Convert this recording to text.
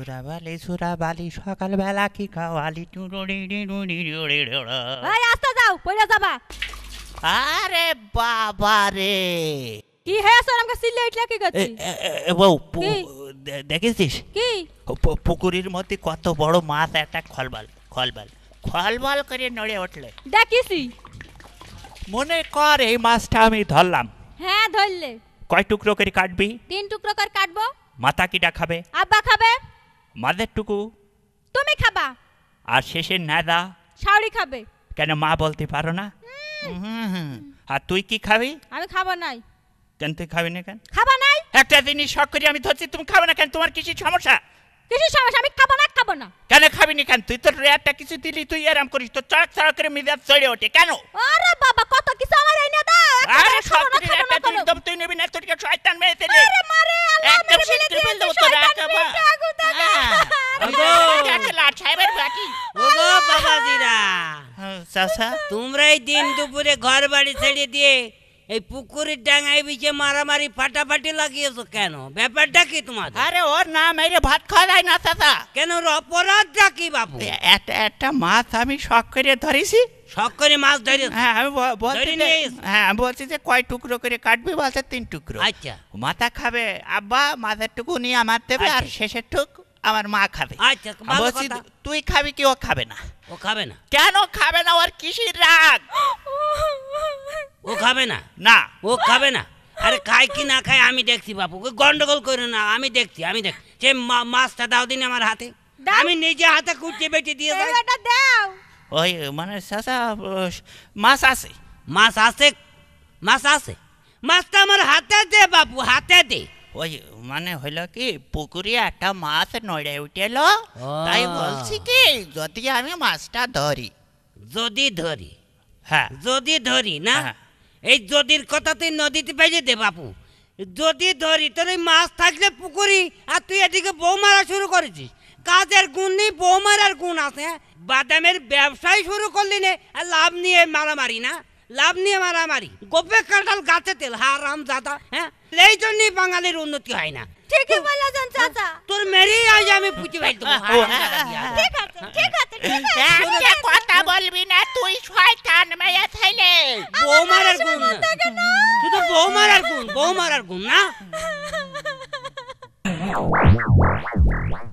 সুরাবালি সুরাবালি সকালবেলা কি খাওয়ালি এই আস্তে যাও পড়ে যাবা আরে বাবা রে কি হে স্যার আমাকে সিলে ইটলা কি করছি বউ দেখেছিস কি পুকুরের মধ্যে কত বড় মাছ একটা খলবাল খলবাল খলবাল করে নড়ে উঠলে দেখিছি মনে কর এই মাছটা আমি ধরলাম হ্যাঁ ধরলে কয় টুকরো করে কাটবি তিন টুকরো করে কাটবো মাথা কিটা খাবে আব্বা খাবে মাদের টুকু তুমি খাবা আর শেষে নাদা শাওরি খাবে কেন মা বলতে পারো না আর তুই কি খাবি আমি খাবো নাই কেন তুই খাবি না কেন খাবা নাই একটা জিনিস শখ করি আমি ধরছি তুমি খাবে না কেন তোমার কিছু সমস্যা কিছু সমস্যা আমি খাবো না খাবো না কেন খাবি না কেন তুই তো রেয়ারটা কিছু দিলি তুই আরাম করিস তো চড়ক চড়ক করে মিজাজ চড়ে ওঠে কেন আরে বাবা কত কিছু আমার এনে দাও আরে সব কিছু রেয়ারটা তুই নেবি না তোর শয়তান মেয়ে তুই আরে নাকি হ্যাঁ, দিন দুপুরে ঘর বাড়ি ছেড়ে দিয়ে এই পুকুরের ডাঙায় বিছে মারামারি ফাটাফাটি লাগিয়েছো কেন ব্যাপারটা কি তোমার আরে ওর না মেরে ভাত খাওয়া যায় না চাচা কেন ওর অপরাধটা কি বাবু একটা একটা মাছ আমি শখ করে ধরেছি শখ করে মাছ ধরে হ্যাঁ আমি বলছি হ্যাঁ বলছি যে কয় টুকরো করে কাটবি বলছে তিন টুকরো আচ্ছা মাথা খাবে আব্বা মাথার টুকু নিয়ে আমার দেবে আর আচ্ছা। শেষের টুকু আমার মা খাবে আচ্ছা, তুই খাবি কি ও খাবে না ও খাবে না কেন খাবে না ওর কিসির রাগ ও খাবে না না ও খাবে না আরে খায় কি না খায় আমি দেখছি বাপু গন্ডগোল করে না আমি দেখছি আমি দেখ যে মাছটা দাও দিন আমার হাতে আমি নিজে হাতে কুচিয়ে বেটে দিয়ে দাও ওই মানে সাসা মাছ আছে মাছ আছে মাছ আছে মাছটা আমার হাতে দে বাপু হাতে দে ওই মানে হইলো কি পুকুরে একটা মাছ নড়ে উঠেল তাই বলছি কি যদি আমি মাছটা ধরি যদি ধরি হ্যাঁ যদি ধরি না হ্যাঁ। এই যদির কথা তুই নদীতে পাইলে দে বাপু যদি ধরি তোর ওই মাছ থাকলে পুকুরি আর তুই এদিকে বউ মারা শুরু করেছিস কাজের গুণ নেই বউ মারার গুণ আছে হ্যাঁ? বাদামের ব্যবসায় শুরু করলি না আর লাভ নিয়ে মারামারি না লাভ নিয়ে মারামারি গোপে কাঁঠাল গাছে তেল হা হ্যাঁ, রাম দাদা হ্যাঁ এই জন্যই বাঙালির উন্নতি হয় না ঠিকই বলেছেন চাচা তোর মেরি আজ আমি পুঁচি ভাই তো ঠিক আছে ঠিক আছে ঠিক হ্যাঁ, আছে কথা বলবি না তুই শয়তান মায়া ছাইলে বউ মারার গুণ শুধু বউ মারার গুণ বউ মারার গুণ না